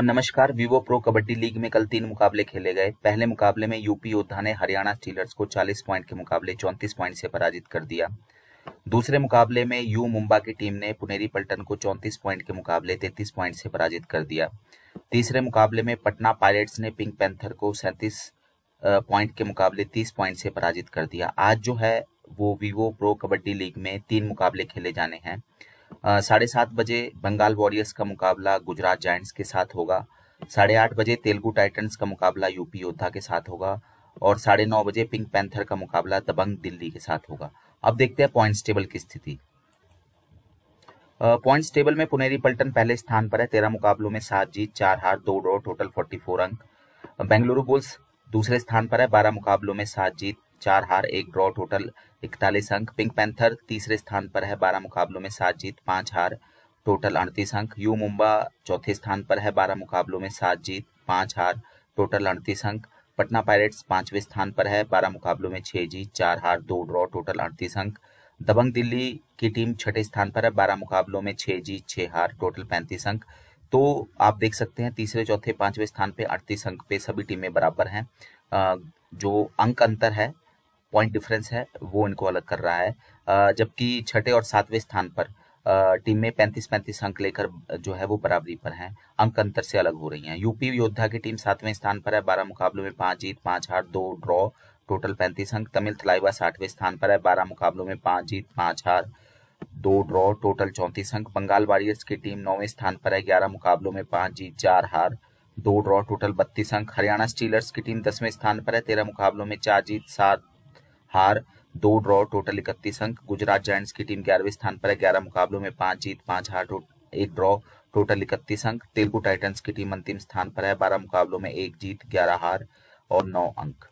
नमस्कार Vivo pro kabaddi league में कल तीन मुकाबले खेले गए पहले मुकाबले में यूपी योद्धा ने हरियाणा स्टीलर्स को 40 पॉइंट के मुकाबले 34 पॉइंट से पराजित कर दिया दूसरे मुकाबले में यू मुंबा की टीम ने पुनेरी पल्टन को 34 पॉइंट के मुकाबले 33 पॉइंट से पराजित कर दिया तीसरे मुकाबले में पटना पायलट्स ने पिंक पैंथर को सैंतीस पॉइंट के मुकाबले तीस पॉइंट से पराजित कर दिया आज जो है वो वीवो प्रो कबड्डी लीग में तीन मुकाबले खेले जाने हैं साढ़े सात बजे बंगाल वॉरियर्स का मुकाबला गुजरात जायंट्स के साथ होगा साढ़े आठ बजे तेलुगु टाइटन्स का मुकाबला यूपी योद्धा के साथ होगा और साढ़े नौ बजे पिंक पैंथर का मुकाबला दबंग दिल्ली के साथ होगा अब देखते हैं पॉइंट्स टेबल की स्थिति पॉइंट्स टेबल में पुनेरी पल्टन पहले स्थान पर है तेरह मुकाबलों में सात जीत चार हार दो ड्रॉ टोटल फोर्टी फोर अंक बेंगलुरु बुल्स दूसरे स्थान पर है बारह मुकाबलों में सात जीत चार हार एक ड्रॉ टोटल इकतालीस अंक पिंक पैंथर तीसरे स्थान पर है बारह मुकाबलों में सात जीत पांच हार टोटल अड़तीस अंक यू मुंबा चौथे स्थान पर है बारह मुकाबलों में सात जीत पांच हार टोटल अड़तीस अंक पटना पायरेट्स पांचवें स्थान पर है बारह मुकाबलों में छह जीत चार हार दो ड्रॉ टोटल अड़तीस अंक दबंग दिल्ली की टीम छठे स्थान पर है बारह मुकाबलों में छह जीत छह हार टोटल पैंतीस अंक तो आप देख सकते हैं तीसरे चौथे पांचवें स्थान पे अड़तीस अंक पे सभी टीमें बराबर हैं जो अंक अंतर है पॉइंट डिफरेंस है वो इनको अलग कर रहा है जबकि छठे और सातवें स्थान पर टीम में पैंतीस पैंतीस अंक लेकर जो है वो बराबरी पर हैं अंक अंतर से अलग हो रही हैं यूपी योद्धा की टीम सातवें स्थान पर है बारह मुकाबलों में पांच जीत पांच हार दो ड्रॉ टोटल पैंतीस अंक तमिल थलाइवा साठवें स्थान पर है बारह मुकाबलों में पांच जीत पांच हार दो ड्रॉ टोटल चौंतीस अंक बंगाल वॉरियर्स की टीम नौवें स्थान पर है ग्यारह मुकाबलों में पांच जीत चार हार दो ड्रॉ टोटल बत्तीस अंक हरियाणा स्टीलर्स की टीम दसवें स्थान पर है तेरह मुकाबलों में चार जीत सात हार दो ड्रॉ टोटल इकतीस अंक गुजरात जायंट्स की टीम ग्यारहवें स्थान पर है ग्यारह मुकाबलों में पांच जीत पांच हार एक ड्रॉ टोटल इकतीस अंक तेलुगु टाइटन्स की टीम अंतिम स्थान पर है बारह मुकाबलों में एक जीत ग्यारह हार और नौ अंक